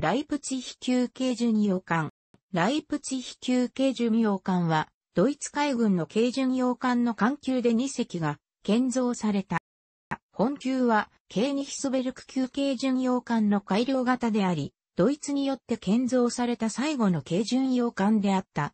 ライプツヒ級軽巡洋艦。ライプツヒ級軽巡洋艦は、ドイツ海軍の軽巡洋艦の艦級で2隻が建造された。本級は、軽ニヒスベルク級軽巡洋艦の改良型であり、ドイツによって建造された最後の軽巡洋艦であった。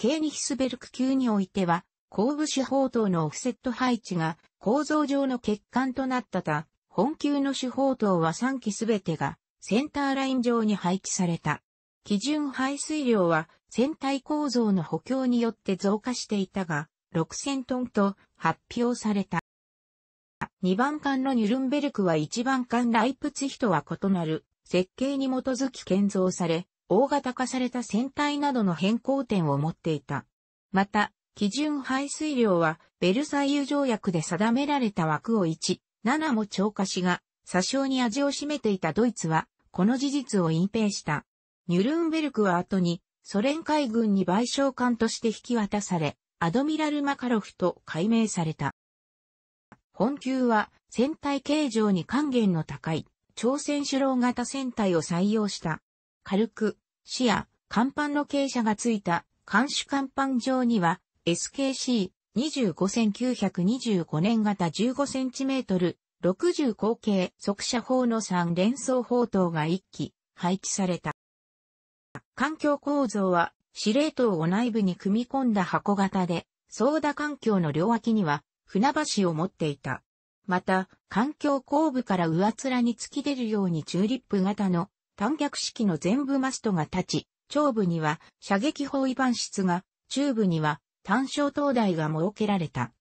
軽ニヒスベルク級においては、後部手法塔のオフセット配置が構造上の欠陥となったた、本級の手法等は3機すべてがセンターライン上に配置された。基準排水量は船体構造の補強によって増加していたが、6000トンと発表された。2番艦のニュルンベルクは1番艦ライプツヒとは異なる設計に基づき建造され、大型化された船体などの変更点を持っていた。また、基準排水量はベルサイユ条約で定められた枠を1、7も超過しが殺傷に味を占めていたドイツは、この事実を隠蔽した。ニュルンベルクは後に、ソ連海軍に賠償艦として引き渡され、アドミラル・マカロフと改名された。本級は、船体形状に還元の高い、朝鮮主郎型船体を採用した。軽く、視野、甲板の傾斜がついた、艦首甲板上には、SKC、25,925年型 15cm 60口径速射砲の3連装砲塔が1機配置された。環境構造は司令塔を内部に組み込んだ箱型で、操舵環境の両脇には船橋を持っていた。また、環境後部から上面に突き出るようにチューリップ型の短脚式の全部マストが立ち、頂部には射撃砲位板室が、中部には単焦灯台が設けられた。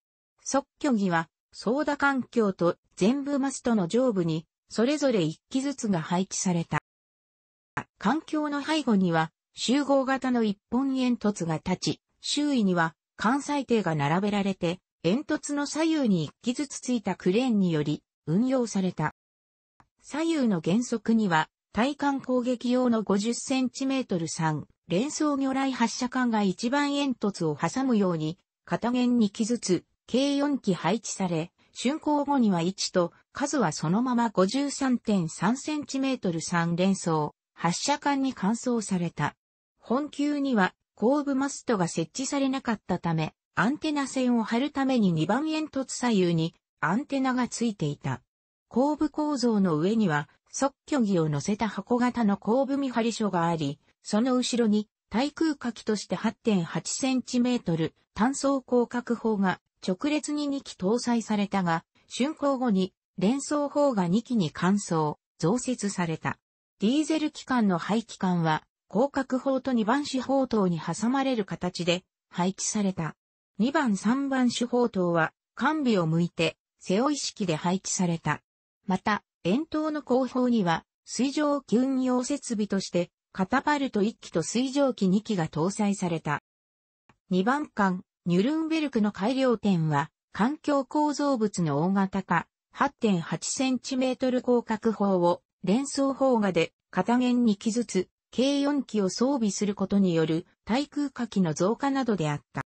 即居儀はソーダ環境と全部マストの上部に、それぞれ1機ずつが配置された。環境の背後には、集合型の一本煙突が立ち、周囲には関西艇が並べられて、煙突の左右に1機ずつついたクレーンにより運用された。左右の原則には、対艦攻撃用の 50cm3 連装魚雷発射管が一番煙突を挟むように、片面に機ずつ計4機配置され、竣工後には1と数はそのまま 53.3cm3 連装、発射管に換装された。本級には後部マストが設置されなかったため、アンテナ線を張るために2番煙突左右にアンテナがついていた。後部構造の上には即虚儀を乗せた箱型の後部見張り所があり、その後ろに対空火器として 8.8cm 単装降格砲が直列に2機搭載されたが、竣工後に連装砲が2機に換装、増設された。ディーゼル機関の排気管は、広角砲と2番手砲塔に挟まれる形で配置された。2番3番手砲塔は、完備を向いて、背負い式で配置された。また、遠筒の後方には、水上機運用設備として、カタパルト1機と水蒸気2機が搭載された。2番艦、ニュルンベルクの改良点は、環境構造物の大型化、8.8cm 広角砲を連装砲画で片弦に機ずつ、計4機を装備することによる対空火器の増加などであった。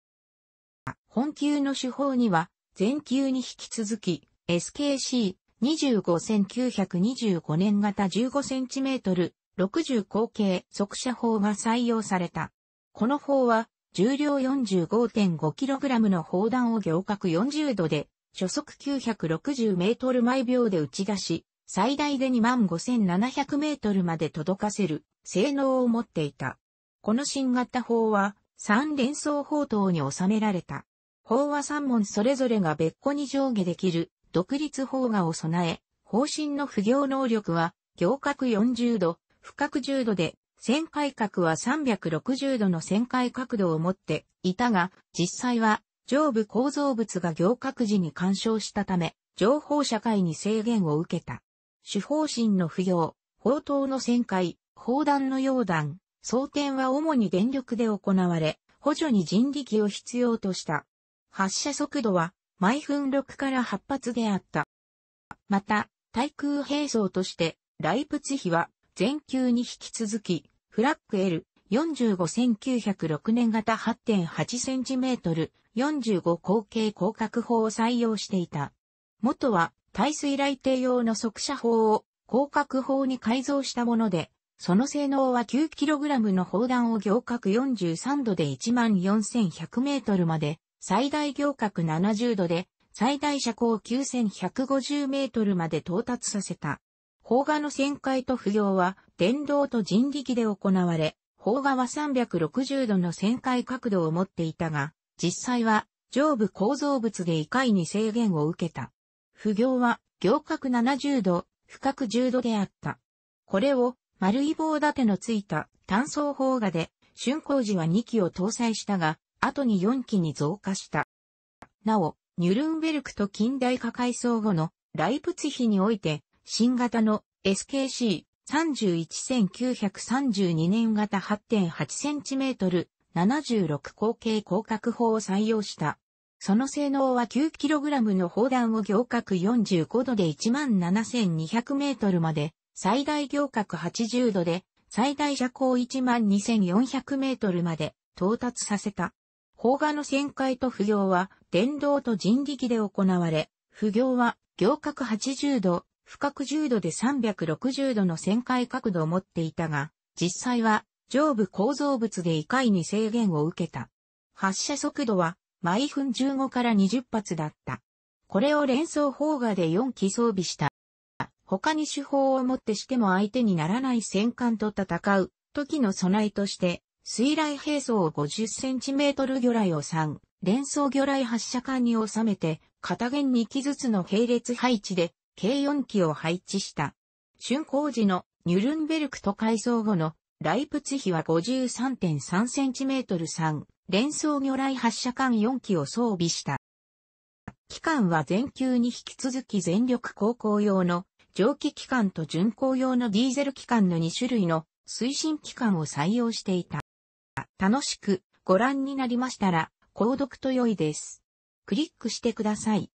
本級の手法には、前級に引き続き、SKC25925 年型 15cm 60口径速射砲が採用された。この砲は重量 45.5kg の砲弾を行角40度で、初速960メートル毎秒で打ち出し、最大で25,700メートルまで届かせる性能を持っていた。この新型砲は3連装砲塔に収められた。砲は3門それぞれが別個に上下できる独立砲画を備え、砲身の不行能力は行角40度、深角10度で旋回角は360度の旋回角度を持っていたが、実際は上部構造物が行革時に干渉したため、情報社会に制限を受けた。主方針の不要、砲塔の旋回、砲弾の溶弾、装填は主に電力で行われ、補助に人力を必要とした。発射速度は毎分6から8発であった。また、対空兵装として、ライプツヒは全球に引き続き、フラッグ L、4 5 9 0 6年型 8.8cm、45口径広角砲を採用していた。元は、耐水雷艇用の速射砲を広角砲に改造したもので、その性能は 9kg の砲弾を行角43度で 14100m まで、最大行角70度で、最大射高 9150m まで到達させた。砲画の旋回と不行は、電動と人力で行われ、砲画は360度の旋回角度を持っていたが、実際は上部構造物で異界に制限を受けた。不行は行角70度、深角10度であった。これを丸い棒立てのついた単層砲画で、春光寺は2機を搭載したが、後に4機に増加した。なお、ニュルンベルクと近代化改装後のライプツヒにおいて、新型の SKC31932 年型 8.8cm 76口径広角砲を採用した。その性能は 9kg の砲弾を行角45度で 17,200m まで、最大行角80度で、最大射高 12,400m まで到達させた。砲画の旋回と不行は電動と人力で行われ、不行は行角80度、深く10度で360度の旋回角度を持っていたが、実際は上部構造物で以下に制限を受けた。発射速度は毎分15から20発だった。これを連装砲画で4機装備した。他に手法をもってしても相手にならない戦艦と戦う時の備えとして、水雷兵装を 50cm 魚雷を3、連装魚雷発射管に収めて、片弦2機ずつの並列配置で計4機を配置した。竣工時のニュルンベルクと改装後のライプツヒは 53.3cm3 連装魚雷発射管4機を装備した。機関は全球に引き続き全力航行用の蒸気機関と巡航用のディーゼル機関の2種類の推進機関を採用していた。楽しくご覧になりましたら購読と良いです。クリックしてください。